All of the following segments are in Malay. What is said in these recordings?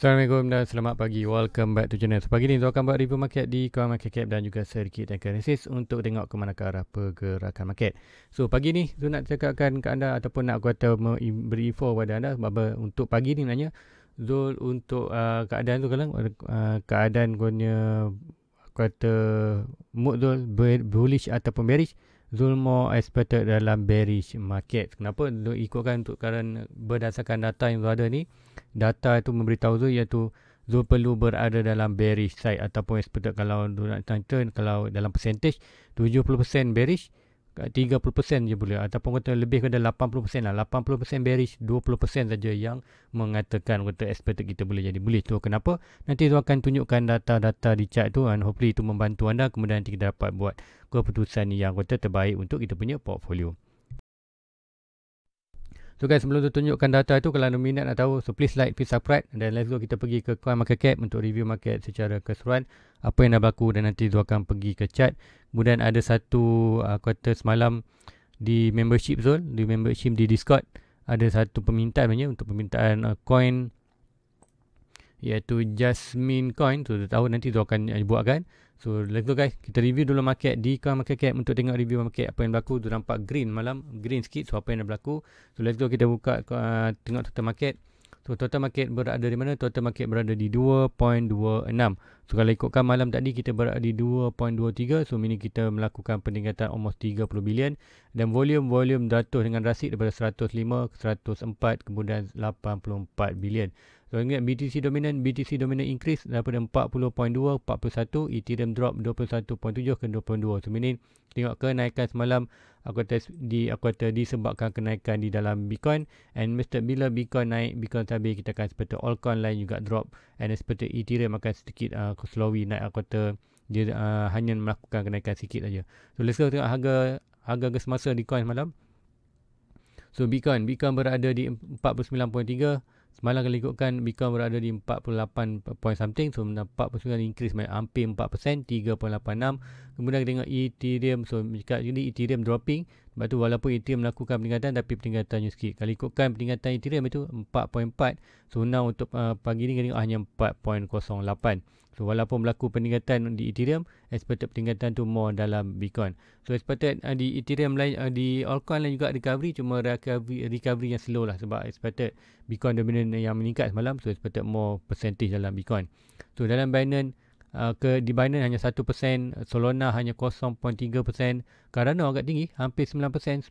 Assalamualaikum dan selamat pagi. Welcome back to channel. Pagi ni, tuan akan buat review market di Kuala Market Cap dan juga sedikit dan analysis untuk tengok ke mana ke arah pergerakan market. So, pagi ni, tuan nak cakapkan ke anda ataupun nak kata beri info kepada anda sebab untuk pagi ni nanya Zul untuk uh, keadaan tu kalau uh, keadaan punya kata mood Zul bullish ataupun bearish Zul more expected dalam bearish market. Kenapa? Zul ikutkan untuk keadaan berdasarkan data yang ada ni data itu memberitahu tu iaitu Zul perlu berada dalam bearish side ataupun expected kalau Donald Trump kalau dalam percentage 70% bearish 30% je boleh ataupun kata lebih kepada 80% lah 80% bearish 20% saja yang mengatakan kata expected kita boleh jadi bullish tu kenapa nanti tu akan tunjukkan data-data di chart tu and hopefully itu membantu anda kemudian nanti kita dapat buat keputusan yang kata terbaik untuk kita punya portfolio So guys sebelum tu tunjukkan data tu kalau anda minat nak tahu so please like please subscribe and then let's go kita pergi ke coin market cap untuk review market secara keseluruhan apa yang dah berlaku dan nanti tu akan pergi ke chart. Kemudian ada satu uh, quarter semalam di membership zone, di membership di Discord ada satu permintaan namanya untuk permintaan uh, coin iaitu Jasmine coin tu so, tahu nanti tu akan buatkan So, let's go guys, kita review dulu market di kawan market cap untuk tengok review market apa yang berlaku. Tu nampak green malam, green sikit. So, apa yang berlaku. So, let's go kita buka uh, tengok total market. So, total market berada di mana? Total market berada di 2.26. So, kalau ikutkan malam tadi, kita berada di 2.23. So, mini kita melakukan peningkatan almost 30 bilion. Dan volume-volume datuh dengan rasik daripada 105, 104, kemudian 84 bilion. So ingat BTC dominant, BTC dominant increase daripada 40.2 41, Ethereum drop 21.7 ke 22. So ini tengok ke naikkan semalam aku kata di aku kata disebabkan kenaikan di dalam Bitcoin and Mr bila Bitcoin naik Bitcoin stabil kita akan seperti altcoin lain juga drop and seperti Ethereum akan sedikit uh, slowly naik aku kata dia uh, hanya melakukan kenaikan sikit saja. So let's go tengok harga harga semasa di coin semalam. So Bitcoin, Bitcoin berada di 49.3 Semalam kalau ikutkan Bitcoin berada di 48 point something So 49 increase banyak hampir 4% 3.86 Kemudian kita tengok Ethereum So cakap ni Ethereum dropping Sebab tu walaupun Ethereum melakukan peningkatan Tapi peningkatannya sikit Kalau ikutkan peningkatan Ethereum itu 4.4 So now untuk uh, pagi ni kita tengok hanya 4.08 So walaupun berlaku peningkatan di Ethereum, expected peningkatan tu more dalam Bitcoin. So expected uh, di Ethereum lain uh, di altcoin lain juga recovery cuma recovery, recovery yang slow lah sebab expected Bitcoin dominant yang meningkat semalam so expected more percentage dalam Bitcoin. So dalam Binance uh, ke di Binance hanya 1%, Solana hanya 0.3%, Cardano agak tinggi hampir 9%, 9.23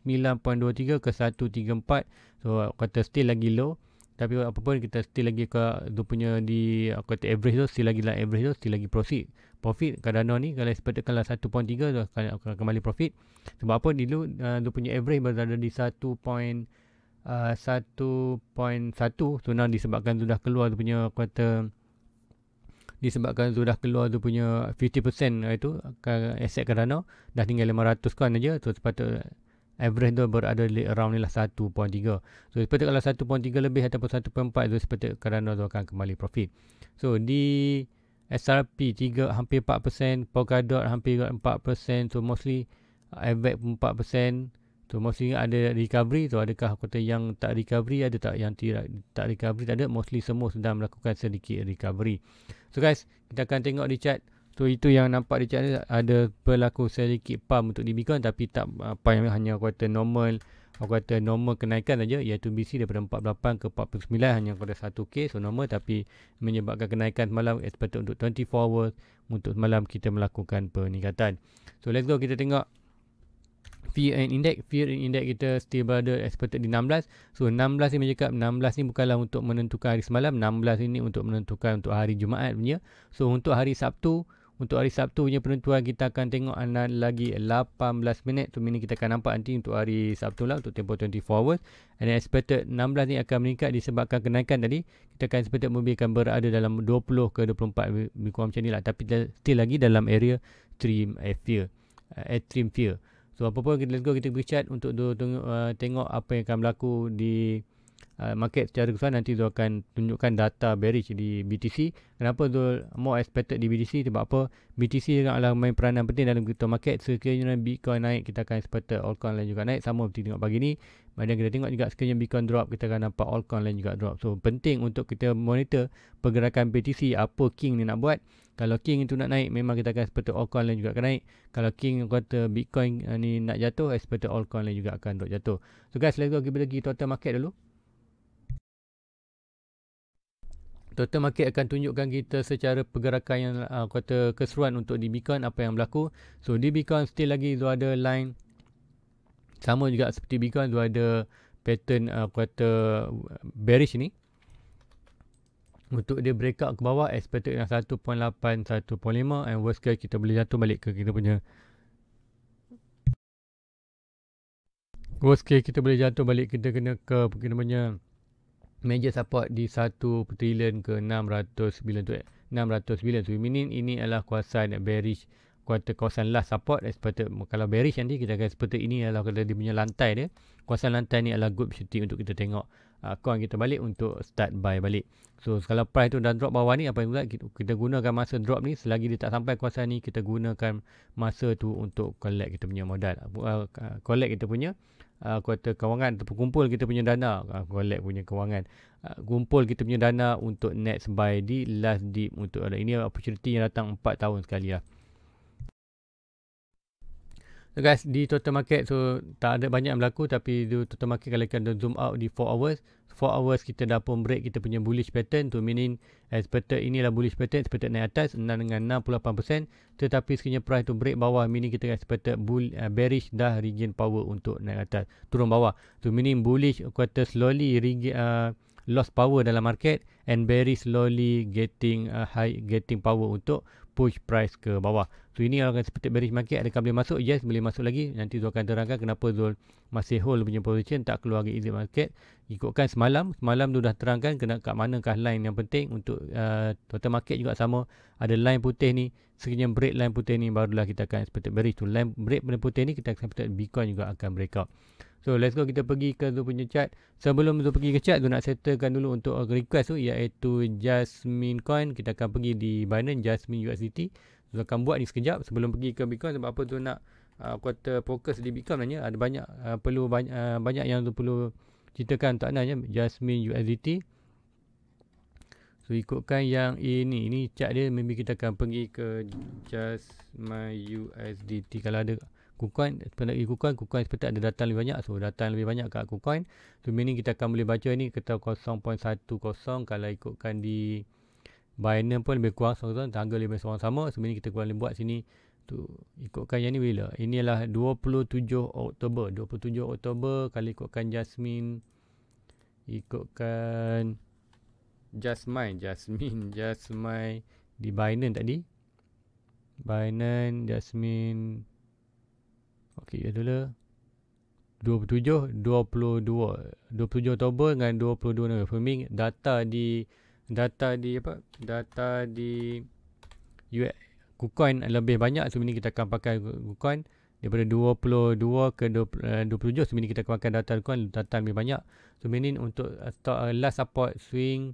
ke 134. So kata still lagi low tapi apa pun kita still lagi ke dia punya di kata average tu still lagi lah average tu still lagi profit profit Cardano ni kalau expected kalau 1.3 tu akan, kembali profit sebab apa dulu uh, dia punya average berada di 1. Uh, 1.1 sebenarnya disebabkan sudah keluar dia punya kata disebabkan sudah keluar tu punya 50% uh, itu aset Cardano dah tinggal 500 kan aja tu sepatutnya average tu berada di around ni lah 1.3 so seperti kalau 1.3 lebih ataupun 1.4 itu so, seperti kerana tu akan kembali profit so di SRP 3 hampir 4% Polkadot hampir 4% so mostly uh, AVAX pun 4% so mostly ada recovery so adakah kota yang tak recovery ada tak yang tidak tak recovery tak ada mostly semua sedang melakukan sedikit recovery so guys kita akan tengok di chart So itu yang nampak di chart ada berlaku sedikit pump untuk di Bitcoin tapi tak apa ah, yang hanya aku normal aku kata normal kenaikan saja iaitu BC daripada 48 ke 49 hanya aku kata 1K so normal tapi menyebabkan kenaikan malam expected eh, untuk 24 hours untuk malam kita melakukan peningkatan. So let's go kita tengok Fear and Index Fear and Index kita still berada expected eh, di 16 So 16 ni macam cakap 16 ni bukanlah untuk menentukan hari semalam 16 ini untuk menentukan untuk hari Jumaat punya So untuk hari Sabtu untuk hari Sabtu punya penentuan kita akan tengok anda lagi 18 minit. Tu minit kita akan nampak nanti untuk hari Sabtu lah untuk tempoh 24 hours. And then expected 16 ni akan meningkat disebabkan kenaikan tadi. Kita akan expected mobil akan berada dalam 20 ke 24 minggu macam ni lah. Tapi still lagi dalam area trim fear. Uh, trim fear. So apa pun kita let's kita pergi chat untuk tu, tu, uh, tengok apa yang akan berlaku di Uh, market secara keseluruhan nanti dia akan tunjukkan data bearish di BTC. Kenapa dia more expected di BTC? Sebab apa? BTC juga adalah main peranan penting dalam crypto market. Sekiranya Bitcoin naik, kita akan expected altcoin lain juga naik. Sama seperti tengok pagi ni. Kemudian kita tengok juga sekiranya Bitcoin drop, kita akan nampak altcoin lain juga drop. So, penting untuk kita monitor pergerakan BTC, apa King ni nak buat. Kalau King itu nak naik, memang kita akan expected altcoin lain juga akan naik. Kalau King kata Bitcoin uh, ni nak jatuh, expected altcoin lain juga akan drop jatuh. So guys, let's go kita pergi total market dulu. total market akan tunjukkan kita secara pergerakan yang uh, kata keseruan untuk di Bitcoin apa yang berlaku. So di Bitcoin still lagi tu ada line sama juga seperti Bitcoin tu ada pattern uh, kata bearish ni untuk dia breakout ke bawah expected yang 1.8 1.5 and worst case kita boleh jatuh balik ke kita punya worst case kita boleh jatuh balik kita kena ke kita punya Meja support di 1 trillion ke 600 bilion tu 600 eh. bilion tu. ini ini adalah kuasa nak bearish kuasa kawasan last support seperti kalau bearish nanti kita akan seperti ini adalah kalau dia punya lantai dia Kuasa lantai ni adalah good shooting untuk kita tengok akaun ah, uh, kita balik untuk start buy balik so kalau price tu dah drop bawah ni apa yang kita, kita gunakan masa drop ni selagi dia tak sampai kuasa ni kita gunakan masa tu untuk collect kita punya modal uh, collect kita punya uh, ah, kuota kewangan ataupun kumpul kita punya dana uh, collect punya kewangan uh, kumpul kita punya dana untuk next buy di last deep untuk uh, ini opportunity yang datang 4 tahun sekali lah So guys di total market so tak ada banyak yang berlaku tapi di total market kalau kita zoom out di 4 hours 4 hours kita dah pun break kita punya bullish pattern tu meaning as pattern inilah bullish pattern pattern naik atas 6 dengan 68% tetapi sekiranya price tu break bawah meaning kita guys pattern bull, eh, bearish dah regain power untuk naik atas turun bawah so meaning bullish quarter slowly regain uh, eh, lost power dalam market and very slowly getting uh, high getting power untuk push price ke bawah. So ini akan seperti bearish market adakah boleh masuk? Yes, boleh masuk lagi. Nanti Zul akan terangkan kenapa Zul masih hold punya position tak keluar lagi exit market. Ikutkan semalam, semalam Zul dah terangkan kena kat manakah line yang penting untuk uh, total market juga sama. Ada line putih ni, sekiranya break line putih ni barulah kita akan seperti bearish tu. Line break benda putih ni kita akan seperti Bitcoin juga akan break out. So let's go kita pergi ke tu punya chat. Sebelum tu pergi ke chat, tu nak settlekan dulu untuk uh, request tu iaitu Jasmine Coin. Kita akan pergi di Binance Jasmine USDT. Zul akan buat ni sekejap sebelum pergi ke Bitcoin sebab apa tu nak uh, quarter focus di Bitcoin sebenarnya. Ada banyak uh, perlu banyak, uh, banyak yang tu perlu ceritakan tak nanya Jasmine USDT. So ikutkan yang ini. Ini chat dia maybe kita akan pergi ke Jasmine USDT kalau ada. KuCoin pernah pergi KuCoin KuCoin seperti ada datang lebih banyak so datang lebih banyak kat KuCoin so meaning kita akan boleh baca ini, kita 0.10 kalau ikutkan di Binance pun lebih kurang sama harga lebih kurang sama so meaning kita kurang boleh buat sini tu ikutkan yang ni bila ini adalah 27 Oktober 27 Oktober kalau ikutkan Jasmine ikutkan Jasmine Jasmine Jasmine di Binance tadi Binance Jasmine Okey, ya dulu. 27, 22, 27 Oktober dengan 22 November. Me, data di data di apa? Data di UK Kukon lebih banyak sebenarnya kita akan pakai Kukon daripada 22 ke 20, 27 eh, sebenarnya kita akan pakai data Kukon data lebih banyak sebenarnya untuk eh, last support swing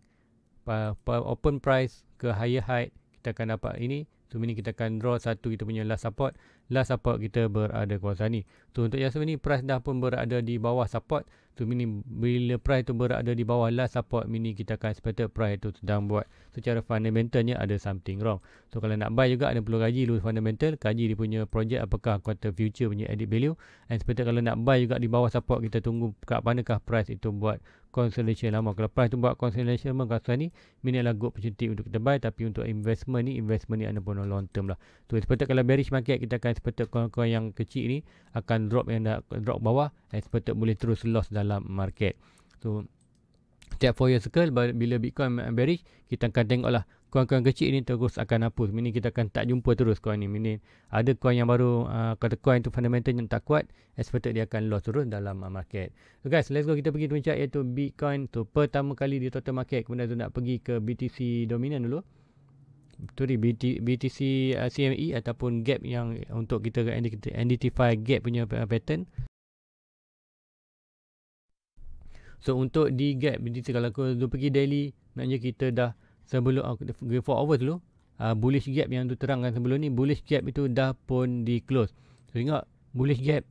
open price ke higher height kita akan dapat ini sebenarnya kita akan draw satu kita punya last support last support kita berada kawasan ni. Tu untuk yang sebelum ni price dah pun berada di bawah support. Tu mini bila price tu berada di bawah last support mini kita akan expected price tu sedang buat secara fundamentalnya ada something wrong. So kalau nak buy juga ada perlu kaji dulu fundamental, kaji dia punya project apakah quarter future punya added value and expected kalau nak buy juga di bawah support kita tunggu kat manakah price itu buat cancellation lama kalau price tu buat cancellation memang kasa ni minit lah good opportunity untuk kita buy tapi untuk investment ni investment ni anda pun long term lah so seperti kalau bearish market kita akan seperti coin-coin yang kecil ni akan drop yang dah drop bawah and seperti boleh terus loss dalam market so setiap 4 year cycle bila Bitcoin bearish kita akan tengoklah kawan-kawan kecil ni terus akan hapus meaning kita akan tak jumpa terus kawan ni meaning ada kawan yang baru uh, kata kawan tu fundamental yang tak kuat expected dia akan loss terus dalam uh, market so guys let's go kita pergi tuan iaitu Bitcoin tu pertama kali di total market kemudian tu nak pergi ke BTC dominant dulu Betul ni BTC uh, CME ataupun gap yang untuk kita identify gap punya pattern So untuk di gap kita kalau aku tu pergi daily maknanya kita dah sebelum uh, 4 hours dulu uh, bullish gap yang tu terangkan sebelum ni bullish gap itu dah pun di close. So ingat bullish gap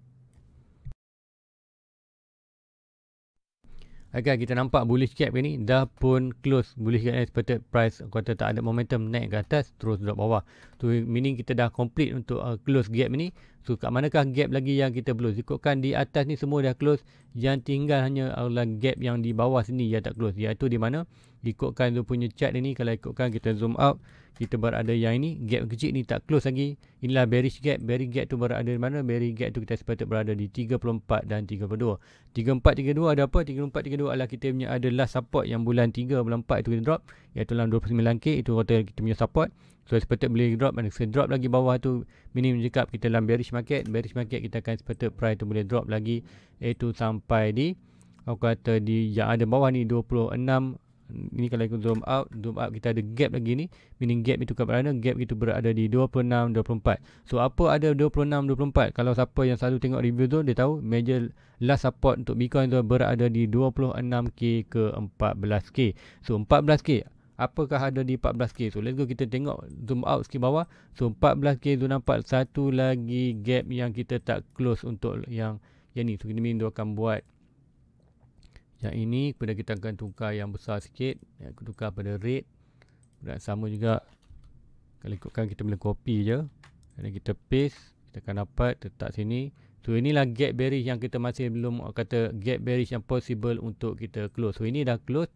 Okay, kita nampak bullish cap ni dah pun close. Bullish cap ni expected price kata tak ada momentum naik ke atas terus drop bawah. Tu meaning kita dah complete untuk uh, close gap ni. So kat manakah gap lagi yang kita perlu? Ikutkan di atas ni semua dah close. Yang tinggal hanya adalah uh, gap yang di bawah sini yang tak close. Iaitu di mana? Ikutkan tu punya chart ni. Kalau ikutkan kita zoom out kita berada yang ini gap kecil ni tak close lagi inilah bearish gap bearish gap tu berada di mana bearish gap tu kita sepatutnya berada di 34 dan 32 34, 32 ada apa 3432 adalah kita punya ada last support yang bulan 3 bulan 4 itu kita drop iaitu dalam 29k itu kata kita punya support so sepatutnya boleh drop dan kita drop lagi bawah tu minimum jika kita dalam bearish market bearish market kita akan sepatutnya price tu boleh drop lagi iaitu sampai di Aku kata di yang ada bawah ni 26 ini kalau ikut zoom out, zoom out kita ada gap lagi ni. Meaning gap itu kat mana? Gap itu berada di 26, 24. So apa ada 26, 24? Kalau siapa yang selalu tengok review tu, dia tahu major last support untuk Bitcoin tu berada di 26K ke 14K. So 14K, apakah ada di 14K? So let's go kita tengok zoom out sikit bawah. So 14K tu nampak satu lagi gap yang kita tak close untuk yang yang ni. So kita mean akan buat yang ini kepada kita akan tukar yang besar sikit yang aku tukar pada red dan sama juga kalau ikutkan kita boleh copy je dan kita paste kita akan dapat letak sini so inilah gap bearish yang kita masih belum kata gap bearish yang possible untuk kita close so ini dah close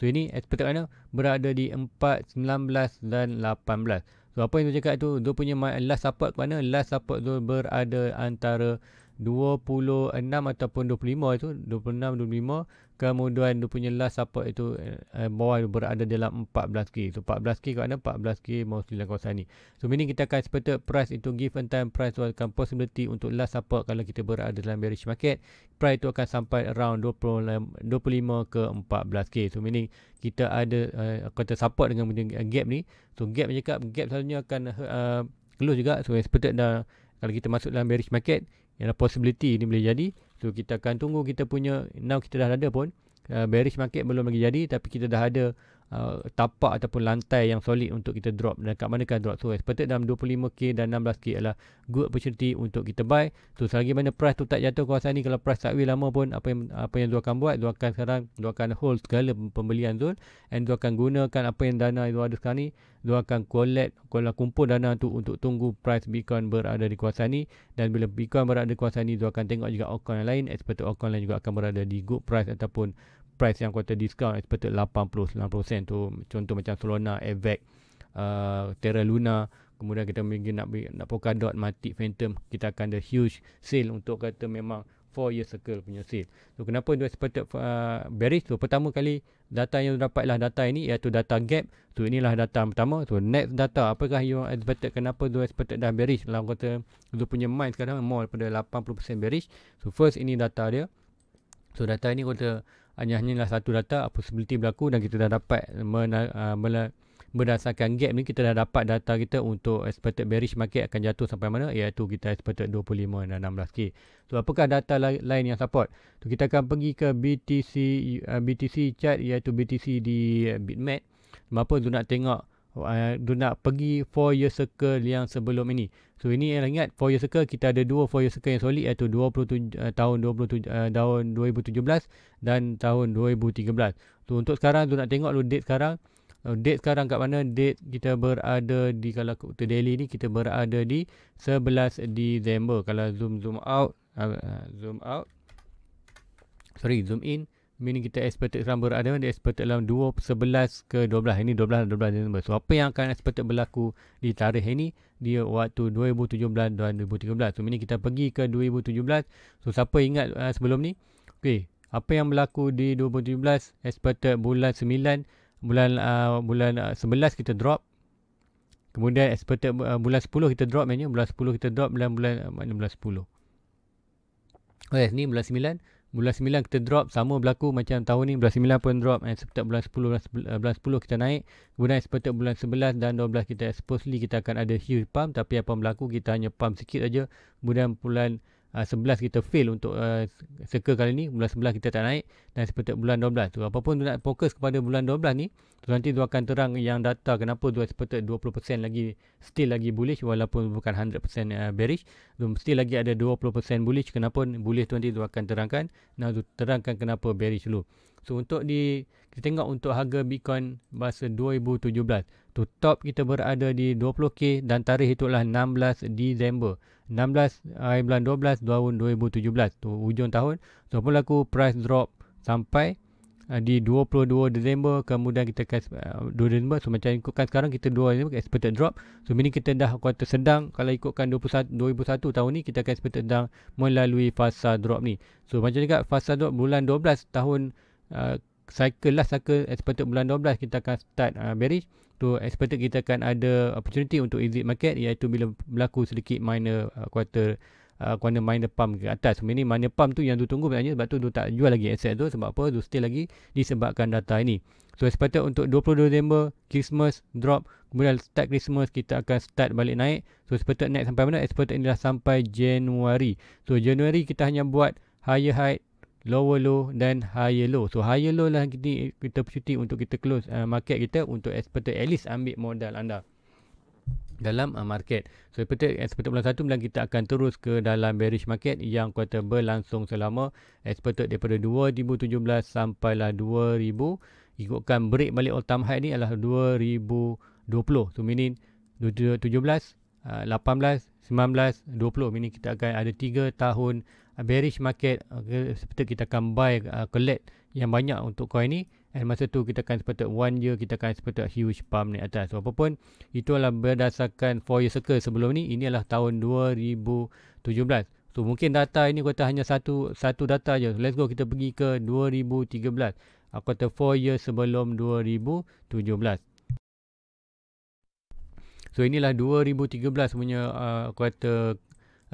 so ini expected mana berada di 4, 19 dan 18 so apa yang saya cakap tu dia punya last support ke mana last support tu berada antara 26 ataupun 25 itu 26 25 Kemudian dia punya last support itu eh, bawah itu berada dalam 14k. So 14k kat mana? 14k mostly dalam kawasan ini. So meaning kita akan seperti price itu give and time price will come possibility untuk last support kalau kita berada dalam bearish market. Price itu akan sampai around 20, 25 ke 14k. So meaning kita ada uh, kata support dengan gap ni. So gap ni cakap gap selalunya akan uh, close juga. So expected dah kalau kita masuk dalam bearish market. Yang possibility ini boleh jadi tu kita akan tunggu kita punya now kita dah ada pun uh, bearish market belum lagi jadi tapi kita dah ada uh, tapak ataupun lantai yang solid untuk kita drop dan kat manakah drop so eh, seperti dalam 25k dan 16k adalah good opportunity untuk kita buy so selagi mana price tu tak jatuh kawasan ni kalau price sideways lama pun apa yang apa yang dua akan buat dua akan sekarang dua akan hold segala pembelian tu and dua akan gunakan apa yang dana dua ada sekarang ni dua akan collect kalau kumpul dana tu untuk tunggu price bitcoin berada di kawasan ni dan bila bitcoin berada di kawasan ni dua akan tengok juga altcoin lain expected eh, altcoin lain juga akan berada di good price ataupun price yang kuota discount expected 80-90% tu contoh macam Solana, Avax, uh, Terra Luna kemudian kita mungkin nak nak dot mati Phantom kita akan ada huge sale untuk kata memang 4 year circle punya sale so kenapa dia expected uh, bearish so pertama kali data yang dapatlah data ini iaitu data gap so inilah data pertama so next data apakah yang expected kenapa dia expected dah bearish dalam kata dia punya mind sekarang more daripada 80% bearish so first ini data dia so data ini kata hanya hanyalah satu data possibility berlaku dan kita dah dapat mena, uh, berdasarkan gap ni kita dah dapat data kita untuk expected bearish market akan jatuh sampai mana iaitu kita expected 25 dan 16k. So apakah data la- lain yang support? So, kita akan pergi ke BTC uh, ah, BTC chart iaitu BTC di uh, Bitmap. Kenapa tu nak tengok uh, nak pergi four year circle yang sebelum ini. So ini yang ingat 4 year circle kita ada dua four year circle yang solid iaitu 27 uh, eh, tahun 27 uh, eh, tahun 2017 dan tahun 2013. So untuk sekarang tu nak tengok lu date sekarang. Uh, date sekarang kat mana? Date kita berada di kalau kita daily ni kita berada di 11 Disember. Kalau zoom zoom out uh, zoom out. Sorry, zoom in meaning kita expected sekarang berada di expected dalam 2, 11 ke 12 ini 12 12 Disember. So apa yang akan expected berlaku di tarikh ini dia waktu 2017 dan 2013. So meaning kita pergi ke 2017. So siapa ingat uh, sebelum ni? Okey, apa yang berlaku di 2017 expected bulan 9 bulan uh, bulan uh, 11 kita drop kemudian expected uh, bulan 10 kita drop uh, maknanya bulan 10 kita drop Bulan bulan uh, 16 10 Okey, ni bulan 9 bulan 9 kita drop sama berlaku macam tahun ni bulan 9 pun drop and seperti bulan 10 bulan 10, eh, bulan 10 kita naik kemudian seperti bulan 11 dan 12 kita supposedly kita akan ada huge pump tapi apa berlaku kita hanya pump sikit aja Bulan bulan uh, ah, 11 kita fail untuk uh, circle kali ni bulan 11 kita tak naik dan seperti bulan 12 tu apapun tu nak fokus kepada bulan 12 ni tu nanti tu akan terang yang data kenapa tu seperti 20% lagi still lagi bullish walaupun bukan 100% uh, ah, bearish tu still lagi ada 20% bullish kenapa bullish tu nanti tu akan terangkan nak tu terangkan kenapa bearish dulu So untuk di kita tengok untuk harga Bitcoin masa 2017. tu top kita berada di 20k dan tarikh itulah 16 Disember. 16 hari bulan 12 tahun 2017. Tu hujung tahun. So pun laku price drop sampai eh, di 22 Disember kemudian kita kas uh, 2 Disember so macam ikutkan sekarang kita 2 Disember expected drop so ini kita dah kuarter sedang kalau ikutkan 21, 2001 tahun ni kita akan expected sedang melalui fasa drop ni so macam juga fasa drop bulan 12 tahun uh, cycle lah cycle expected bulan 12 kita akan start uh, bearish to expected kita akan ada opportunity untuk exit market iaitu bila berlaku sedikit minor uh, quarter kuana uh, minor pump ke atas sebenarnya minor pump tu yang tu tunggu sebenarnya sebab tu tu tak jual lagi aset tu sebab apa tu still lagi disebabkan data ini so expected untuk 22 Disember Christmas drop kemudian start Christmas kita akan start balik naik so expected naik sampai mana expected inilah sampai Januari so Januari kita hanya buat higher high lower low dan higher low. So higher low lah kita, kita percuti untuk kita close uh, market kita untuk expert at least ambil modal anda dalam uh, market. So seperti expected bulan 1 bulan kita akan terus ke dalam bearish market yang kuota berlangsung selama expert daripada 2017 sampailah 2000 ikutkan break balik all time high ni adalah 2020. So meaning 2017 uh, 18 19 20 meaning kita akan ada 3 tahun bearish market okay, seperti kita akan buy uh, collect yang banyak untuk coin ni and masa tu kita akan seperti one year kita akan seperti huge pump ni atas so, apapun itu adalah berdasarkan four year circle sebelum ni ini adalah tahun 2017 so mungkin data ini kata hanya satu satu data aja. let's go kita pergi ke 2013 uh, kata four years sebelum 2017 So inilah 2013 punya uh, quarter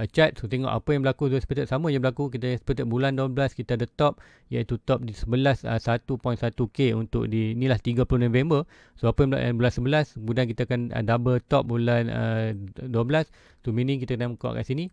uh, chart so tengok apa yang berlaku dua sepetak sama yang berlaku kita sepetak bulan 12 kita ada top iaitu top di 11 uh, 1.1k untuk di inilah 30 November so apa yang berlaku bulan 11 kemudian kita akan uh, double top bulan uh, 12 so meaning kita nak kuat kat sini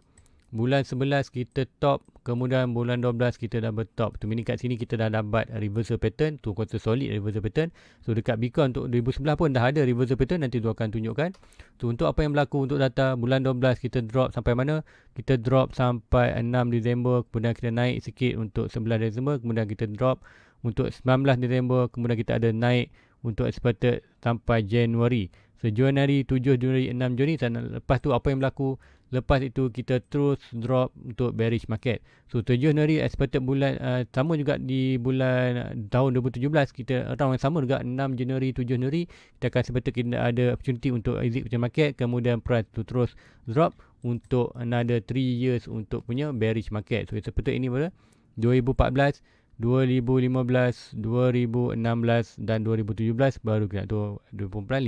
bulan 11 kita top kemudian bulan 12 kita double top tu mini kat sini kita dah dapat reversal pattern tu kuasa solid reversal pattern so dekat Bitcoin untuk 2011 pun dah ada reversal pattern nanti tu akan tunjukkan tu so, untuk apa yang berlaku untuk data bulan 12 kita drop sampai mana kita drop sampai 6 Disember kemudian kita naik sikit untuk 11 Disember kemudian kita drop untuk 19 Disember kemudian kita ada naik untuk expected sampai Januari so Januari 7 Januari 6 Januari dan lepas tu apa yang berlaku Lepas itu kita terus drop untuk bearish market. So tujuh hari expected bulan uh, sama juga di bulan uh, tahun 2017 kita round yang sama juga 6 Januari 7 Januari kita akan seperti kita ada opportunity untuk exit future market kemudian price tu terus drop untuk another 3 years untuk punya bearish market. So seperti ini pula 2014 2015, 2016 dan 2017 baru kita tu 2015,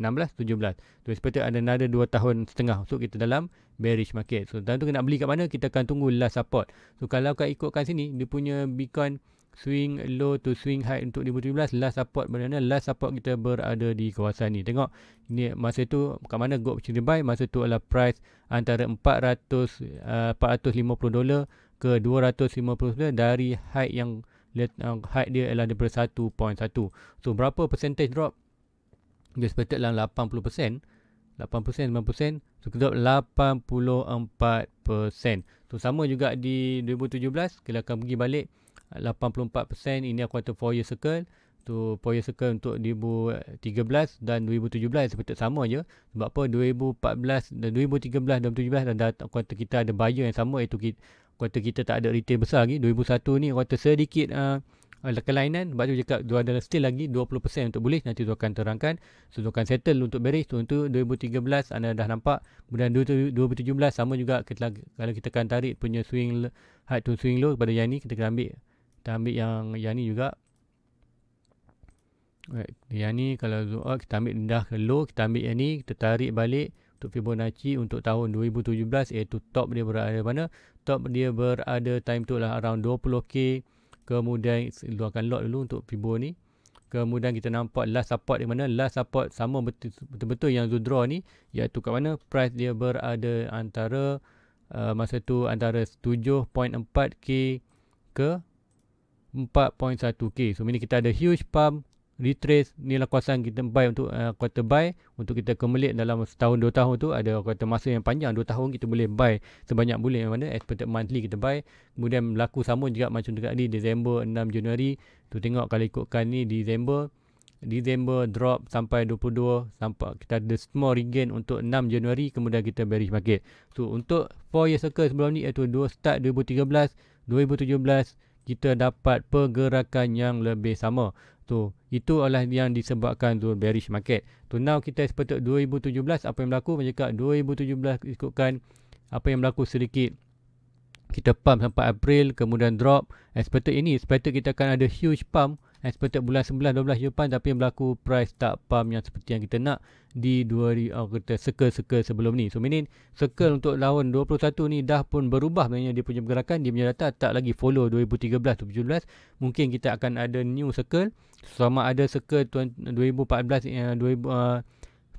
16, 17. So, seperti ada another 2 tahun setengah. So, kita dalam bearish market. So, tentu kita nak beli kat mana, kita akan tunggu last support. So, kalau kita ikutkan sini, dia punya Bitcoin swing low to swing high untuk 2017 last support berada last support kita berada di kawasan ni tengok ni masa tu kat mana go to buy masa tu adalah price antara 400 uh, 450 dolar ke 250 dolar dari high yang uh, high dia adalah daripada 1.1 so berapa percentage drop dia seperti dalam 80% 80% 90% 84% 84% so sama juga di 2017 kita akan pergi balik 84% ini aku kata 4 year circle tu four year circle untuk 2013 dan 2017 seperti sama je sebab apa 2014 dan 2013 dan 2017 dan dah kuota kita ada buyer yang sama iaitu kita kuota kita tak ada retail besar lagi 2001 ni kuota sedikit uh, uh, kelainan sebab tu cakap dia ada still lagi 20% untuk boleh nanti tu akan terangkan so tu akan settle untuk bearish tu untuk 2013 anda dah nampak kemudian 2017 sama juga kita, kalau kita akan tarik punya swing high to swing low pada yang ni kita akan ambil kita ambil yang yang ni juga Right. Yang ni kalau oh, kita ambil dah ke low, kita ambil yang ni, kita tarik balik untuk Fibonacci untuk tahun 2017 iaitu top dia berada mana? Top dia berada time tu lah around 20k kemudian luarkan lot dulu untuk fibo ni kemudian kita nampak last support di mana last support sama betul-betul yang Zudra ni iaitu kat mana price dia berada antara uh, masa tu antara 7.4k ke 4.1k so ini kita ada huge pump retrace ni lah kuasa kita buy untuk uh, eh, quarter buy untuk kita accumulate dalam setahun dua tahun tu ada kata masa yang panjang dua tahun kita boleh buy sebanyak boleh mana expected monthly kita buy kemudian berlaku sama juga macam dekat ni Disember 6 Januari tu tengok kalau ikutkan ni Disember Disember drop sampai 22 sampai kita ada small regain untuk 6 Januari kemudian kita bearish market so untuk 4 years circle sebelum ni iaitu dua start 2013 2017 kita dapat pergerakan yang lebih sama tu. Itu adalah yang disebabkan tu bearish market. Tu now kita expect 2017 apa yang berlaku macam 2017 ikutkan apa yang berlaku sedikit. Kita pump sampai April kemudian drop. Expected eh, ini expected kita akan ada huge pump expected bulan 11 12 Jepun tapi yang berlaku price tak pam yang seperti yang kita nak di 2 oh, kata circle-circle sebelum ni. So meaning circle untuk lawan 21 ni dah pun berubah sebenarnya dia punya pergerakan, dia punya data tak lagi follow 2013 17. Mungkin kita akan ada new circle. Sama ada circle 2014 yang 2000 uh,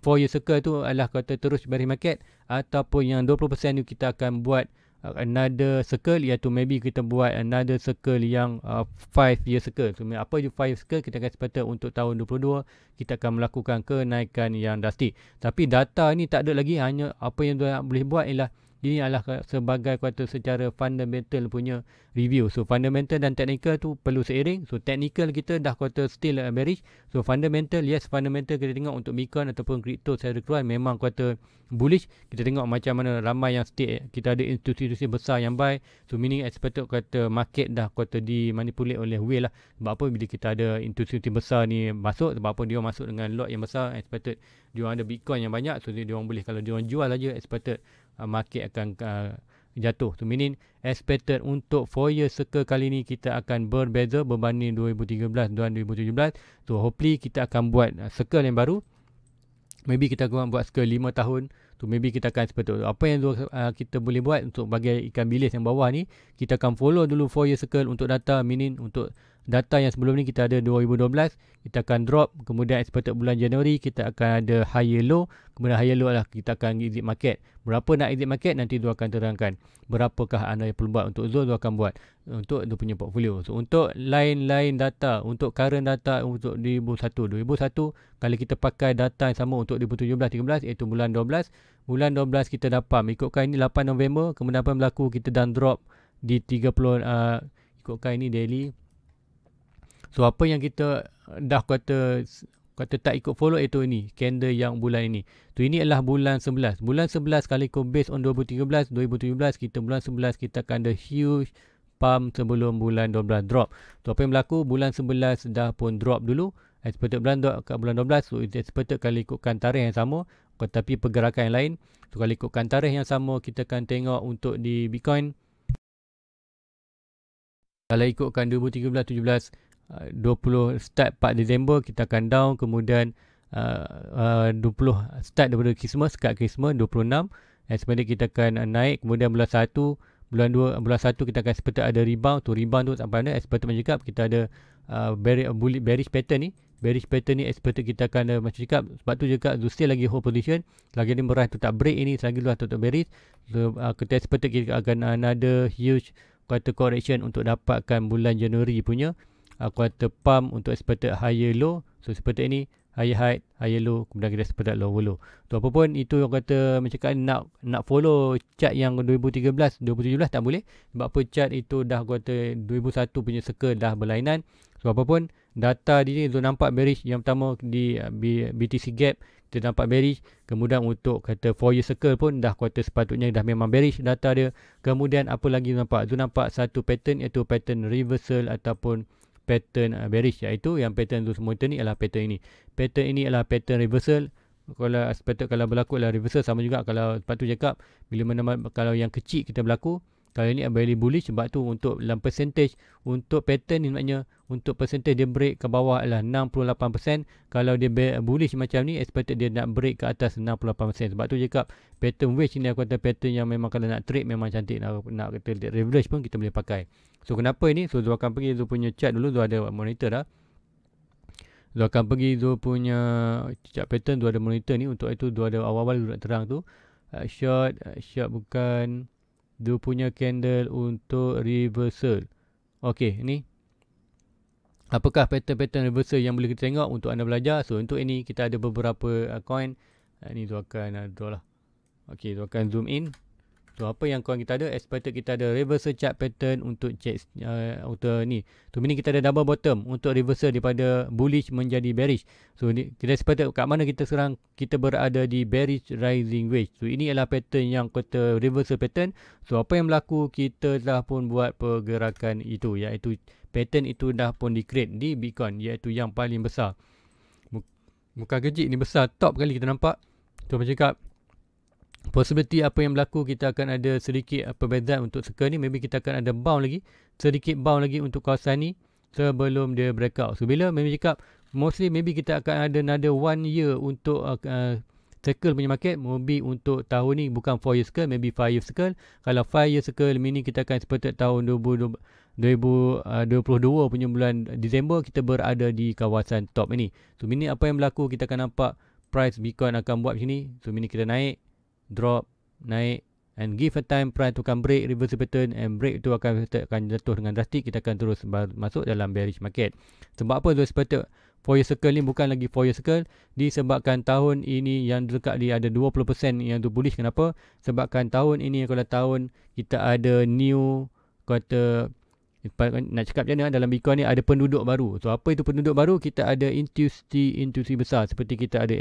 four year circle tu adalah kata terus bearish market ataupun yang 20% ni kita akan buat Uh, another circle iaitu maybe kita buat another circle yang 5 uh, year circle. So, apa je 5 circle kita akan sepatutnya untuk tahun 22 kita akan melakukan kenaikan yang drastik. Tapi data ni tak ada lagi hanya apa yang boleh buat ialah ini adalah sebagai kata secara fundamental punya review. So fundamental dan technical tu perlu seiring. So technical kita dah kata still uh, bearish. So fundamental, yes fundamental kita tengok untuk Bitcoin ataupun crypto secara keluar memang kata bullish. Kita tengok macam mana ramai yang stay. Kita ada institusi-institusi besar yang buy. So meaning expected kata market dah kata dimanipulate oleh whale lah. Sebab apa bila kita ada institusi besar ni masuk. Sebab apa dia masuk dengan lot yang besar expected. Dia ada bitcoin yang banyak. So dia orang boleh kalau dia orang jual aja expected Ah, market akan uh, jatuh. So, meaning expected untuk 4 year circle kali ni kita akan berbeza berbanding 2013 dan 2017. So hopefully kita akan buat ah, circle yang baru. Maybe kita akan buat circle 5 tahun. So maybe kita akan seperti itu. Apa yang uh, kita boleh buat untuk bagi ikan bilis yang bawah ni. Kita akan follow dulu 4 year circle untuk data meaning untuk data yang sebelum ni kita ada 2012 kita akan drop kemudian expected bulan Januari kita akan ada high low kemudian high low adalah kita akan exit market berapa nak exit market nanti dua akan terangkan berapakah anda yang perlu buat untuk zone dia akan buat untuk dua punya portfolio so, untuk lain-lain data untuk current data untuk 2001 2001 kalau kita pakai data yang sama untuk 2017-2013 iaitu bulan 12 bulan 12 kita dapat ikutkan ini 8 November kemudian apa yang berlaku kita dan drop di 30 uh, ah, ikutkan ini daily So apa yang kita dah kata kata tak ikut follow itu ini kalender yang bulan ini. Tu so, ini adalah bulan 11. Bulan 11 kali ikut based on 2013, 2017 kita bulan 11 kita akan ada huge pump sebelum bulan 12 drop. Tu so, apa yang berlaku bulan 11 dah pun drop dulu. Expected bulan kat bulan 12 so it's expected kalau ikutkan tarikh yang sama tetapi pergerakan yang lain. So kalau ikutkan tarikh yang sama kita akan tengok untuk di Bitcoin kalau ikutkan 2013 17 20 uh, start 4 Disember kita akan down kemudian uh, uh, 20 start daripada Christmas ke Christmas 26 dan sebenarnya kita akan uh, naik kemudian bulan 1 bulan 2 bulan 1 kita akan seperti ada rebound tu rebound tu sampai mana seperti macam cakap kita ada uh, bullish bearish pattern ni bearish pattern ni seperti kita akan uh, macam cakap sebab tu juga Zusil lagi hold position lagi ni merah tu tak break ini selagi luar tu tak bearish so, uh, kita seperti kita akan uh, another huge quarter correction untuk dapatkan bulan Januari punya uh, quarter pump untuk expected higher low. So seperti ini higher high, higher low, kemudian kita expected lower low. Tu apa pun itu orang kata macam kan nak nak follow chart yang 2013, 2017 tak boleh sebab apa chart itu dah kuarter 2001 punya circle dah berlainan. So apa pun data di sini zona nampak bearish yang pertama di BTC gap kita nampak bearish kemudian untuk kata 4 year circle pun dah kuarter sepatutnya dah memang bearish data dia kemudian apa lagi nampak tu nampak satu pattern iaitu pattern reversal ataupun uh, pattern uh, bearish iaitu yang pattern tu semua ni ialah pattern ini. Pattern ini ialah pattern reversal. Kalau pattern kalau berlaku ialah reversal sama juga kalau sepatu cakap bila mana kalau yang kecil kita berlaku kalau ni abelly bullish sebab tu untuk dalam percentage untuk pattern ni maknanya untuk percentage dia break ke bawah adalah 68%. Kalau dia bullish macam ni expected dia nak break ke atas 68%. Sebab tu je cakap pattern wedge ni aku kata pattern yang memang kalau nak trade memang cantik nak nak kita reverse pun kita boleh pakai. So kenapa ini? So Zul akan pergi Zul punya chart dulu Zul ada monitor dah. Zul akan pergi Zul punya chart pattern Zul ada monitor ni untuk itu Zul ada awal-awal Zul nak terang tu. Uh, short, uh, short bukan dia punya candle untuk reversal. Okey, ni. Apakah pattern-pattern reversal yang boleh kita tengok untuk anda belajar? So, untuk ini kita ada beberapa uh, coin. Uh, ini tu akan uh, draw lah. Okey, tu akan zoom in. So apa yang kau kita ada expected kita ada reversal chart pattern untuk check outer uh, ni. So meaning kita ada double bottom untuk reversal daripada bullish menjadi bearish. So ni kita expected kat mana kita sekarang kita berada di bearish rising wedge. So ini adalah pattern yang kata reversal pattern. So apa yang berlaku kita telah pun buat pergerakan itu iaitu pattern itu dah pun di create di Bitcoin iaitu yang paling besar. Muka kecil ni besar top kali kita nampak. Tu so, macam cakap possibility apa yang berlaku kita akan ada sedikit perbezaan untuk circle ni maybe kita akan ada bound lagi sedikit bound lagi untuk kawasan ni sebelum dia breakout so bila maybe cakap mostly maybe kita akan ada another one year untuk uh, uh circle punya market maybe untuk tahun ni bukan 4 year circle maybe 5 year circle kalau 5 year circle meaning kita akan seperti tahun 2022 punya bulan Disember kita berada di kawasan top ini so meaning apa yang berlaku kita akan nampak price Bitcoin akan buat macam ni so meaning kita naik drop, naik and give a time price to come break reverse pattern and break itu akan akan jatuh dengan drastik kita akan terus masuk dalam bearish market. Sebab apa reverse pattern? Four year circle ni bukan lagi four year circle disebabkan tahun ini yang dekat dia ada 20% yang tu bullish kenapa? Sebabkan tahun ini kalau tahun kita ada new kata nak cakap macam mana dalam Bitcoin ni ada penduduk baru. So apa itu penduduk baru? Kita ada industri-industri besar seperti kita ada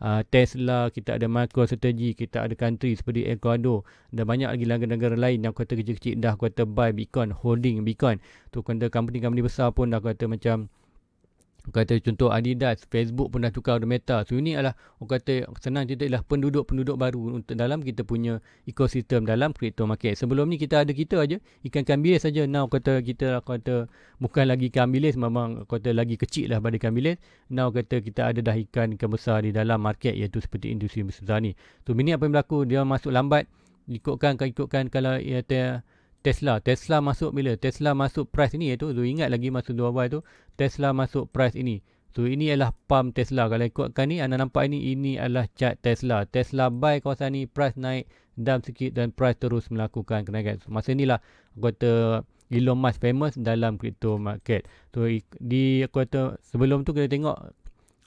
uh, Tesla, kita ada MicroStrategy, kita ada country seperti Ecuador dan banyak lagi negara-negara lain yang kata kecil-kecil dah kata buy Bitcoin, holding Bitcoin. Tu kata company-company besar pun dah kata macam Orang kata contoh Adidas, Facebook pun dah tukar ke Meta. So ini adalah orang kata senang cerita ialah penduduk-penduduk baru untuk dalam kita punya ekosistem dalam crypto market. Sebelum ni kita ada kita aja ikan kambilis saja. Now kata kita kata bukan lagi ikan kambilis memang kata lagi kecil lah pada kambilis. Now kata kita ada dah ikan ikan besar di dalam market iaitu seperti industri besar ni. So ini apa yang berlaku dia masuk lambat ikutkan ikutkan kalau ia ya, Tesla. Tesla masuk bila? Tesla masuk price ini iaitu. tu ingat lagi masa dua awal tu. Tesla masuk price ini. So, ini adalah pump Tesla. Kalau ikutkan ni, anda nampak ini, ini adalah chart Tesla. Tesla buy kawasan ni, price naik dump sikit dan price terus melakukan kenaikan. So, masa inilah kuota Elon Musk famous dalam crypto market. So, di kuota sebelum tu kita tengok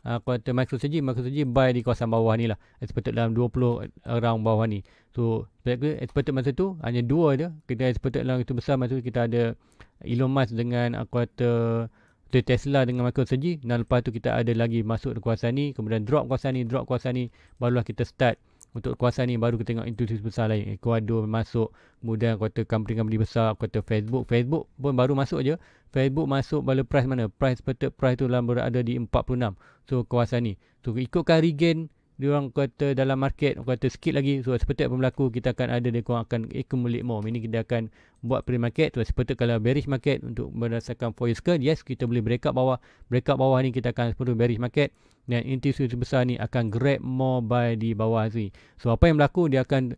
Ah, kuartal maksud saja maksud saja buy di kawasan bawah ni lah expected dalam 20 orang bawah ni so expected masa tu hanya dua je kita expected dalam itu besar masa tu kita ada Elon Musk dengan kuartal Tesla dengan maksud saja dan lepas tu kita ada lagi masuk ke kawasan ni kemudian drop kawasan ni drop kawasan ni barulah kita start untuk kuasa ni baru kita tengok industri besar lain Ecuador masuk kemudian kuota company-company besar kuota Facebook Facebook pun baru masuk je Facebook masuk pada price mana price per third price tu dalam berada di 46 so kuasa ni so ikutkan regain dia orang kata dalam market kata sikit lagi so seperti apa berlaku kita akan ada dia orang akan accumulate more ini kita akan buat pre market so seperti kalau bearish market untuk berdasarkan four years curve yes kita boleh break up bawah break up bawah ni kita akan perlu bearish market dan institusi besar ni akan grab more buy di bawah sini so apa yang berlaku dia akan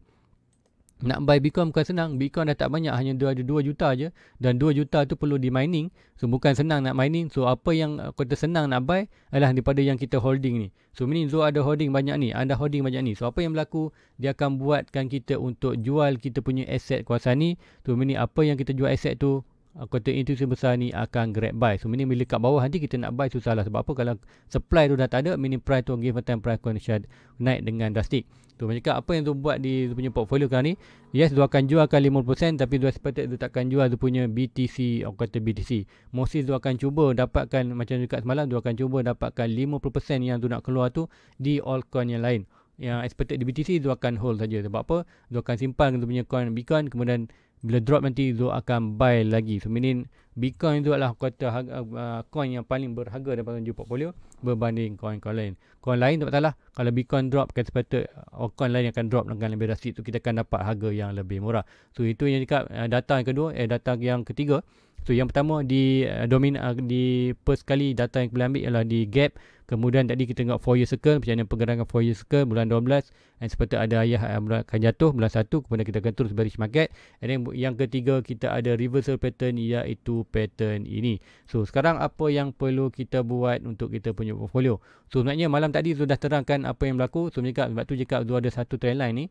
nak buy Bitcoin bukan senang. Bitcoin dah tak banyak hanya dia ada 2 juta aje dan 2 juta tu perlu di mining. So bukan senang nak mining. So apa yang kata senang nak buy adalah daripada yang kita holding ni. So mini Zo ada holding banyak ni, anda holding banyak ni. So apa yang berlaku dia akan buatkan kita untuk jual kita punya aset kuasa ni. So mini apa yang kita jual aset tu Ah, kota itu besar ni akan grab buy. So meaning bila kat bawah nanti kita nak buy susah lah. sebab apa kalau supply tu dah tak ada meaning price tu give a time price condition naik dengan drastic. Tu so, macam apa yang tu buat di tu punya portfolio kan ni? Yes, dia akan jual kan 50% tapi dia expected dia takkan jual tu punya BTC atau kata BTC. Mostly dia akan cuba dapatkan macam tu kat semalam dia akan cuba dapatkan 50% yang tu nak keluar tu di all coin yang lain. Yang expected di BTC dia akan hold saja sebab apa? Dia akan simpan tu punya coin Bitcoin kemudian bila drop nanti Zul akan buy lagi so meaning Bitcoin tu adalah kata uh, coin yang paling berharga daripada tujuh portfolio berbanding coin-coin lain. Coin lain tak lah? Kalau Bitcoin drop, kata sepatut uh, coin lain akan drop dengan lebih drastik tu kita akan dapat harga yang lebih murah. So itu yang cakap uh, data yang kedua, eh data yang ketiga. So yang pertama di uh, domain uh, di first kali data yang boleh ambil ialah di gap kemudian tadi kita tengok four year circle macam mana pergerakan four year circle bulan 12 dan seperti ada ayah yang uh, akan jatuh bulan 1 kemudian kita akan terus bearish market and then yang ketiga kita ada reversal pattern iaitu pattern ini so sekarang apa yang perlu kita buat untuk kita punya portfolio so sebenarnya malam tadi sudah terangkan apa yang berlaku so jika sebab tu jika tu ada satu trend line ni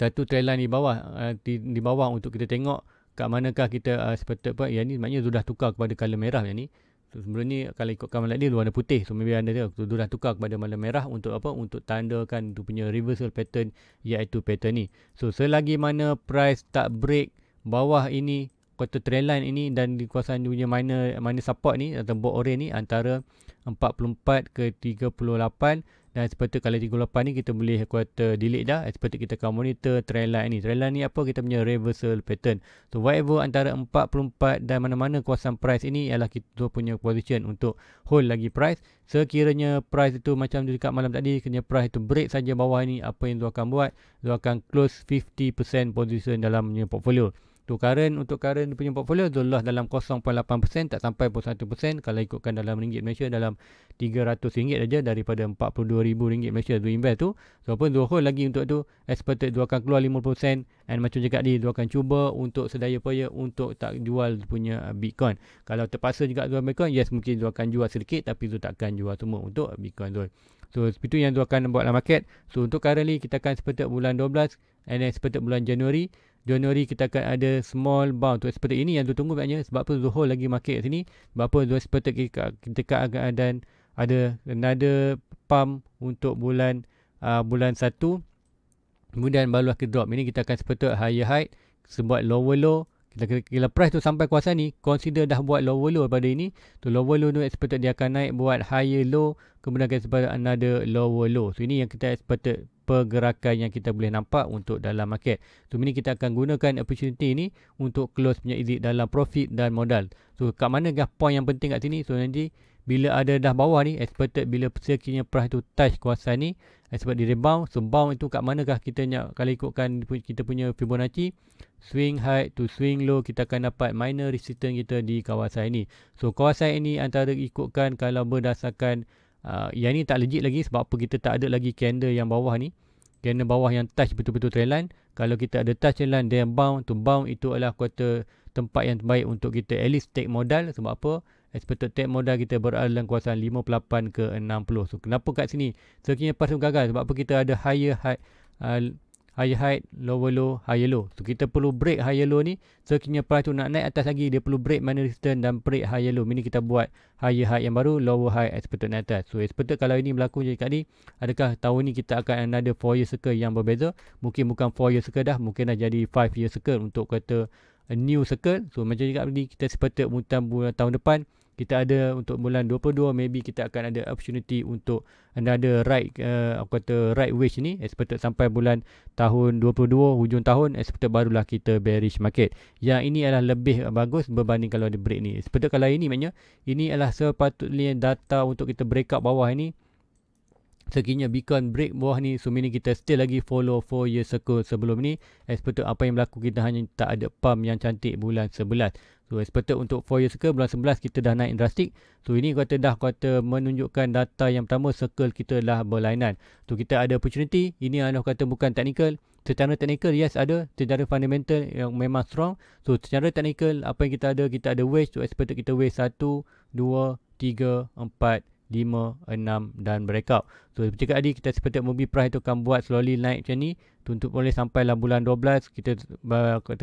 satu trend line di bawah uh, di, di bawah untuk kita tengok kat manakah kita uh, ah, seperti apa yang ni maknanya sudah tukar kepada color merah yang ni so, sebelum ni kalau ikut kamar lagi warna putih so maybe anda tu sudah tukar kepada warna merah untuk apa untuk tandakan tu punya reversal pattern iaitu pattern ni so selagi mana price tak break bawah ini kota trend line ini dan di kawasan punya mana mana support ni atau bot orange ni antara 44 ke 38 dan seperti kalau 38 ni kita boleh kuota delete dah seperti kita akan monitor trend line ni trend line ni apa kita punya reversal pattern so whatever antara 44 dan mana-mana kawasan price ini ialah kita punya position untuk hold lagi price sekiranya price itu macam dekat malam tadi kena price itu break saja bawah ini apa yang tu akan buat tu akan close 50% position dalam punya portfolio tu current untuk current punya portfolio adalah dalam 0.8% tak sampai 0.1%. kalau ikutkan dalam ringgit Malaysia dalam RM300 aja daripada RM42,000 Malaysia tu invest tu so pun Zohor lagi untuk tu expected dia akan keluar 50% and macam cakap dia dia akan cuba untuk sedaya upaya untuk tak jual punya uh, Bitcoin kalau terpaksa juga jual Bitcoin yes mungkin dia akan jual sedikit tapi tu takkan jual semua untuk Bitcoin tu So, itu yang tu akan buat dalam market. So, untuk currently, kita akan seperti bulan 12 and then bulan Januari. Januari kita akan ada small bound untuk seperti ini yang tu tunggu banyaknya sebab apa Zohor lagi market kat sini sebab apa Zohor seperti kita, kita akan ada dan ada another pump untuk bulan uh, bulan 1 kemudian baru akan drop ini kita akan seperti higher high sebuat lower low kita kira price tu sampai kuasa ni consider dah buat lower low pada ini tu lower low tu seperti dia akan naik buat higher low kemudian akan sebab another lower low so ini yang kita seperti pergerakan yang kita boleh nampak untuk dalam market. So, ini kita akan gunakan opportunity ini untuk close punya exit dalam profit dan modal. So, kat manakah point yang penting kat sini? So, nanti bila ada dah bawah ni, expected bila sekiranya price tu touch kuasa ni, sebab di rebound, so bound itu kat manakah kita nak, kalau ikutkan kita punya Fibonacci, swing high to swing low, kita akan dapat minor resistance kita di kawasan ini. So, kawasan ini antara ikutkan kalau berdasarkan Uh, yang ni tak legit lagi sebab apa kita tak ada lagi candle yang bawah ni. Candle bawah yang touch betul-betul trendline. Kalau kita ada touch trendline then bound to bound itu adalah kuota tempat yang terbaik untuk kita at least take modal. Sebab apa? Expected take modal kita berada dalam kuasaan 58 ke 60. So kenapa kat sini? So kini tu gagal sebab apa kita ada higher high, uh, higher high, lower low, higher low. So kita perlu break higher low ni. So kini price tu nak naik atas lagi, dia perlu break minor resistance dan break higher low. Ini kita buat higher high yang baru, lower high expected naik atas. So expected kalau ini berlaku je dekat ni, adakah tahun ni kita akan ada 4 year circle yang berbeza? Mungkin bukan 4 year circle dah, mungkin dah jadi 5 year circle untuk kata a new circle. So macam juga ni, kita expected bulan tahun depan, kita ada untuk bulan 22 maybe kita akan ada opportunity untuk anda ada right uh, aku kata right wish ni expected sampai bulan tahun 22 hujung tahun expected barulah kita bearish market yang ini adalah lebih bagus berbanding kalau ada break ni expected kalau ini maknanya ini adalah sepatutnya data untuk kita break up bawah ini sekiranya beacon break bawah ni so meaning kita still lagi follow 4 year circle sebelum ni expected apa yang berlaku kita hanya tak ada pump yang cantik bulan 11 So expected untuk 4 years ke bulan 11 kita dah naik drastik. So ini kata dah kata menunjukkan data yang pertama circle kita dah berlainan. So kita ada opportunity. Ini yang adalah kata bukan technical. Secara technical yes ada. Secara fundamental yang memang strong. So secara technical apa yang kita ada? Kita ada wedge. So expected kita wedge 1, 2, 3, 4, 5, 6 dan breakout. So seperti cakap tadi kita seperti movie price itu akan buat slowly naik macam ni. Tuntut boleh sampai lah bulan 12 kita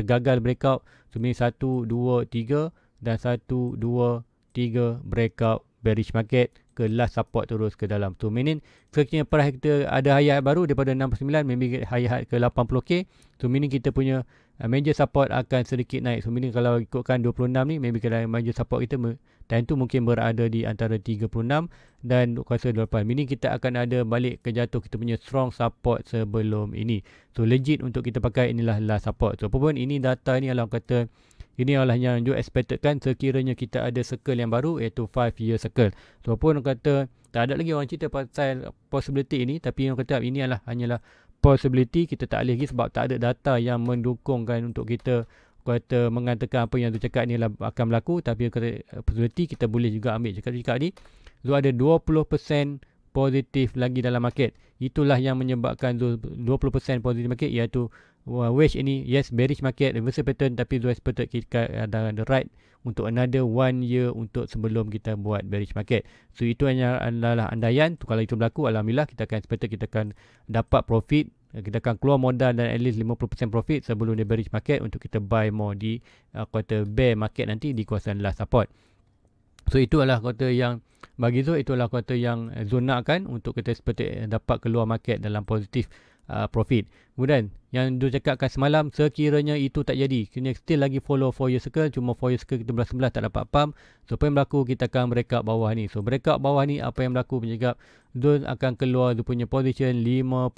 gagal breakout. So ini 1, 2, 3 dan 1, 2, 3 breakout bearish market ke last support terus ke dalam. So meaning sekiranya price kita ada high baru daripada 69 maybe high ke 80k. So meaning kita punya uh, major support akan sedikit naik. So meaning kalau ikutkan 26 ni maybe kalau major support kita dan itu mungkin berada di antara 36 dan kuasa 8. Ini kita akan ada balik ke jatuh kita punya strong support sebelum ini. So legit untuk kita pakai inilah last support. So apa ini data ni kalau kata ini adalah yang you expected kan sekiranya kita ada circle yang baru iaitu 5 year circle. So pun orang kata tak ada lagi orang cerita pasal possibility ini tapi orang kata ini adalah hanyalah possibility kita tak boleh lagi sebab tak ada data yang mendukungkan untuk kita kata mengatakan apa yang tu cakap ni lah akan berlaku tapi kata eh, possibility kita boleh juga ambil cakap-cakap ni Zul ada 20% positif lagi dalam market itulah yang menyebabkan Zul 20% positif market iaitu uh, ini yes bearish market reversal pattern tapi Zul expected kita ada the right untuk another one year untuk sebelum kita buat bearish market so itu hanya adalah andaian tu kalau itu berlaku Alhamdulillah kita akan expected kita akan dapat profit Eh, kita akan keluar modal dan at least 50% profit sebelum dia bearish market untuk kita buy more di uh, quarter bear market nanti di kawasan last support. So itu adalah kuota yang bagi Zul itu adalah kuota yang eh, zona kan untuk kita seperti eh, dapat keluar market dalam positif uh, profit. Kemudian yang dia cakapkan semalam sekiranya itu tak jadi. Kena still lagi follow four year circle. Cuma four year circle kita belah-sebelah tak dapat pump. So apa yang berlaku kita akan breakout bawah ni. So breakout bawah ni apa yang berlaku pun cakap. Zone akan keluar dia punya position 50%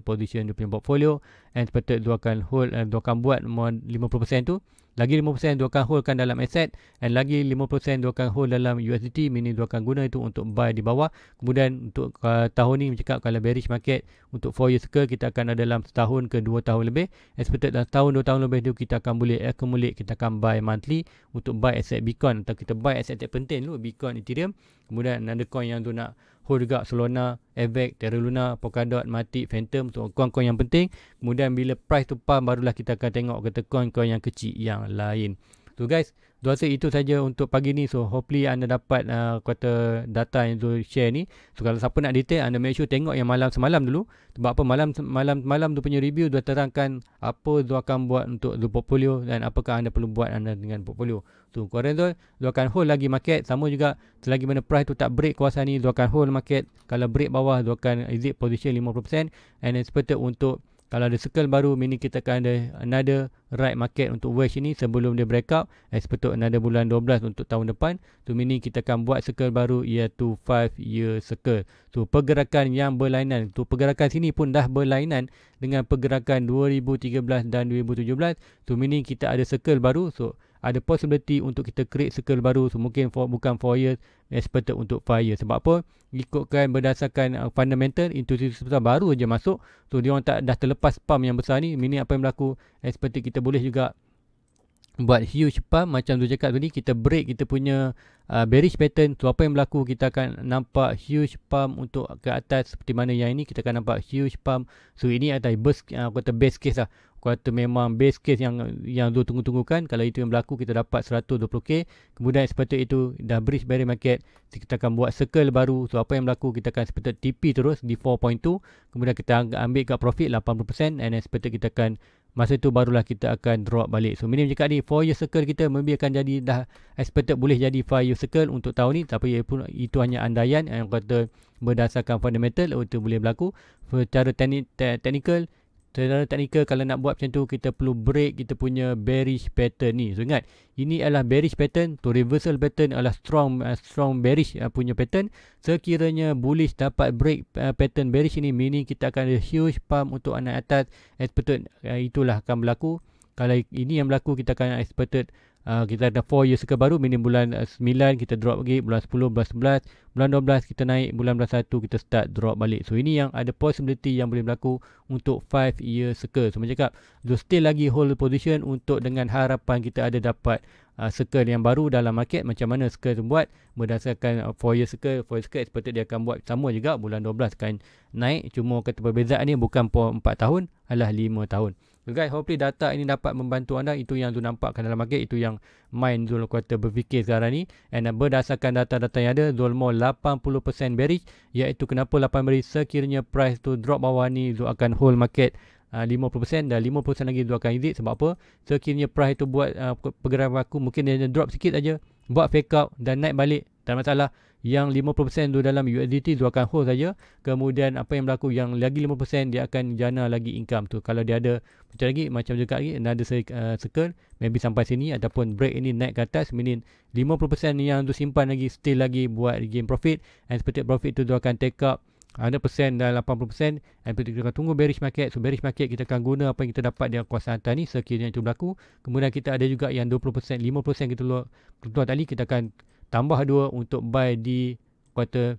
position dia punya portfolio. And expected dia akan hold and eh, dia akan buat 50% tu lagi 5% dia akan holdkan dalam aset and lagi 5% dia akan hold dalam USDT meaning dia akan guna itu untuk buy di bawah kemudian untuk uh, tahun ni mencakap kalau bearish market untuk 4 years ke kita akan ada dalam setahun ke 2 tahun lebih expected dalam setahun 2 tahun lebih tu kita akan boleh accumulate kita akan buy monthly untuk buy aset Bitcoin atau kita buy aset yang penting dulu Bitcoin Ethereum kemudian another coin yang tu nak hold juga Solana, Avex, Terra Luna, Polkadot, Matic, Phantom untuk coin-coin yang penting. Kemudian bila price tu pam barulah kita akan tengok kata coin-coin yang kecil yang lain. So guys, rasa itu saja untuk pagi ni. So hopefully anda dapat uh, kata data yang Zul share ni. So kalau siapa nak detail anda make sure tengok yang malam semalam dulu. Sebab apa malam malam malam tu punya review dia terangkan apa Zul akan buat untuk Zul portfolio dan apakah anda perlu buat anda dengan portfolio. so, korang tu Zul akan hold lagi market. Sama juga selagi mana price tu tak break kuasa ni Zul akan hold market. Kalau break bawah Zul akan exit position 50% and expected untuk kalau ada circle baru mini kita akan ada another right market untuk wedge ini sebelum dia break out as betul another bulan 12 untuk tahun depan so mini kita akan buat circle baru iaitu 5 year circle so pergerakan yang berlainan tu so, pergerakan sini pun dah berlainan dengan pergerakan 2013 dan 2017 so mini kita ada circle baru so ada possibility untuk kita create circle baru so mungkin for, bukan 4 years expected untuk 5 years sebab apa ikutkan berdasarkan uh, fundamental institusi sebesar baru aja masuk so dia orang tak dah terlepas pump yang besar ni mini apa yang berlaku expected kita boleh juga buat huge pump macam tu cakap tadi kita break kita punya uh, bearish pattern so, apa yang berlaku kita akan nampak huge pump untuk ke atas seperti mana yang ini kita akan nampak huge pump so ini adalah best uh, kata best case lah aku kata memang base case yang yang dulu tunggu-tunggukan kalau itu yang berlaku kita dapat 120k kemudian sepatutnya itu dah bridge bearing market kita akan buat circle baru so apa yang berlaku kita akan sepatutnya TP terus di 4.2 kemudian kita ambil kat profit 80% and then kita akan masa itu barulah kita akan drop balik so minimum cakap ni 4 year circle kita maybe akan jadi dah expected boleh jadi 5 year circle untuk tahun ni tapi ia pun itu hanya andaian yang kata berdasarkan fundamental itu boleh berlaku secara teknikal. te- Secara teknikal kalau nak buat macam tu kita perlu break kita punya bearish pattern ni. So ingat ini adalah bearish pattern to reversal pattern adalah strong uh, strong bearish uh, punya pattern. Sekiranya bullish dapat break uh, pattern bearish ini meaning kita akan ada huge pump untuk anak atas expected uh, itulah akan berlaku. Kalau ini yang berlaku kita akan expected Ah, kita ada 4 year cycle baru minimum bulan 9 eh, kita drop lagi bulan 10 bulan 11 bulan 12 kita naik bulan 11 kita start drop balik so ini yang ada possibility yang boleh berlaku untuk 5 year cycle so macam cakap so still lagi hold the position untuk dengan harapan kita ada dapat Uh, circle yang baru dalam market macam mana circle tu buat berdasarkan 4 ah, uh, year circle 4 year circle seperti dia akan buat sama juga bulan 12 kan naik cuma kata perbezaan ni bukan 4 tahun adalah 5 tahun Guys, hopefully data ini dapat membantu anda. Itu yang tu nampakkan dalam market. Itu yang main Zul kuota berfikir sekarang ni. And uh, berdasarkan data-data yang ada, Zul more 80% bearish. Iaitu kenapa 8 bearish sekiranya price tu drop bawah ni, Zul akan hold market 50% uh, dan 50% lagi dua akan exit. Sebab apa? Sekiranya price tu buat uh, pergerakan aku, mungkin dia drop sikit aja, Buat fake out dan naik balik tak masalah yang 50% tu dalam USDT tu akan hold saja kemudian apa yang berlaku yang lagi 5% dia akan jana lagi income tu kalau dia ada macam lagi macam juga lagi another uh, circle maybe sampai sini ataupun break ini naik ke atas meaning 50% yang tu simpan lagi still lagi buat gain profit and seperti profit tu dia akan take up 100% dan 80% dan kita akan tunggu bearish market so bearish market kita akan guna apa yang kita dapat dengan kuasa hantar ni sekiranya itu berlaku kemudian kita ada juga yang 20% 5% kita keluar, keluar tadi kita akan tambah dua untuk buy di kuota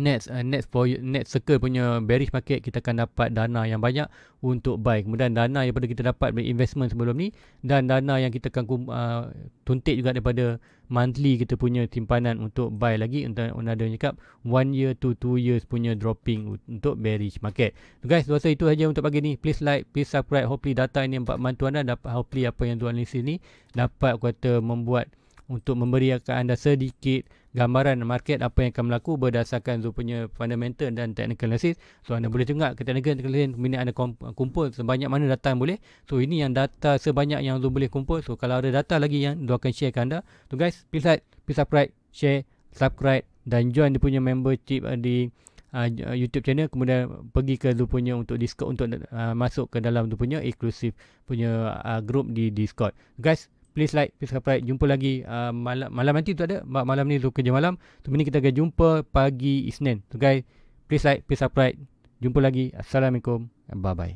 next uh, next for next circle punya bearish market kita akan dapat dana yang banyak untuk buy kemudian dana yang pada kita dapat dari investment sebelum ni dan dana yang kita akan uh, tuntik juga daripada monthly kita punya simpanan untuk buy lagi untuk another cakap one year to two years punya dropping untuk bearish market so guys rasa itu saja untuk pagi ni please like please subscribe hopefully data ini dapat bantu anda dapat hopefully apa yang tuan listen ni dapat kata membuat untuk memberikan anda sedikit gambaran market apa yang akan berlaku berdasarkan tu punya fundamental dan technical analysis. So anda boleh tengok ke technical analysis minit anda kumpul sebanyak mana data yang boleh. So ini yang data sebanyak yang tu boleh kumpul. So kalau ada data lagi yang tu akan share ke anda. So guys, please like, please subscribe, share, subscribe dan join dia punya membership di uh, YouTube channel kemudian pergi ke tu punya untuk discord untuk uh, masuk ke dalam tu punya eksklusif punya uh, group di discord guys please like please subscribe jumpa lagi uh, malam malam nanti tu ada malam ni tu kerja malam tu ni kita akan jumpa pagi Isnin tu guys please like please subscribe jumpa lagi assalamualaikum bye bye